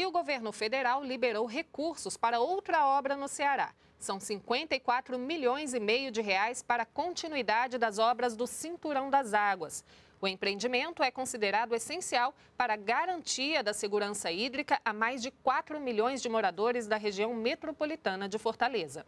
E o governo federal liberou recursos para outra obra no Ceará. São 54 milhões e meio de reais para a continuidade das obras do Cinturão das Águas. O empreendimento é considerado essencial para a garantia da segurança hídrica a mais de 4 milhões de moradores da região metropolitana de Fortaleza.